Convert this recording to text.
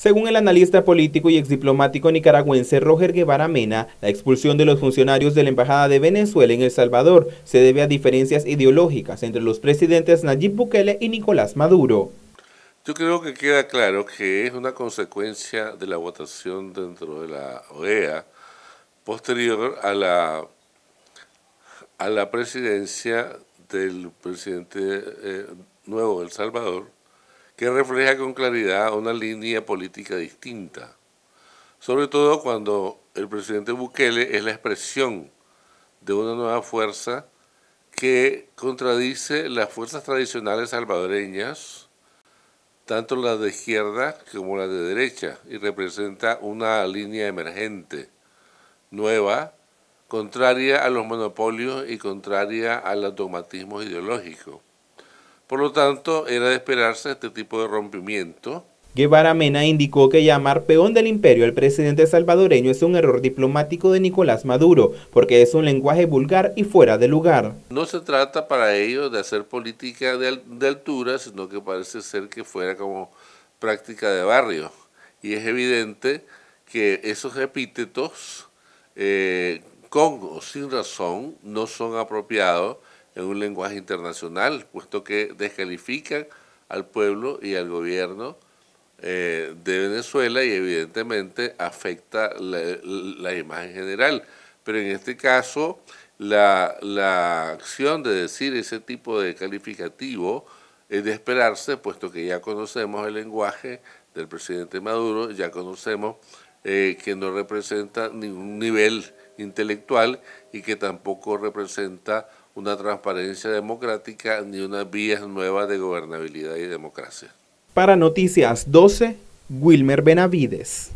Según el analista político y exdiplomático nicaragüense Roger Guevara Mena, la expulsión de los funcionarios de la Embajada de Venezuela en El Salvador se debe a diferencias ideológicas entre los presidentes Nayib Bukele y Nicolás Maduro. Yo creo que queda claro que es una consecuencia de la votación dentro de la OEA posterior a la, a la presidencia del presidente eh, nuevo de El Salvador, que refleja con claridad una línea política distinta, sobre todo cuando el presidente Bukele es la expresión de una nueva fuerza que contradice las fuerzas tradicionales salvadoreñas, tanto las de izquierda como las de derecha, y representa una línea emergente, nueva, contraria a los monopolios y contraria al automatismo ideológico. Por lo tanto, era de esperarse este tipo de rompimiento. Guevara Mena indicó que llamar peón del imperio al presidente salvadoreño es un error diplomático de Nicolás Maduro, porque es un lenguaje vulgar y fuera de lugar. No se trata para ellos de hacer política de, altura, sino que parece ser que fuera como práctica de barrio. Y es evidente que esos epítetos, eh, con o sin razón, no son apropiados en un lenguaje internacional, puesto que descalifica al pueblo y al gobierno eh, de Venezuela y evidentemente afecta la, imagen general. Pero en este caso, la, acción de decir ese tipo de calificativo es de esperarse, puesto que ya conocemos el lenguaje del presidente Maduro, ya conocemos eh, que no representa ningún nivel intelectual y que tampoco representa una transparencia democrática ni unas vías nuevas de gobernabilidad y democracia. Para Noticias 12, Wilmer Benavides.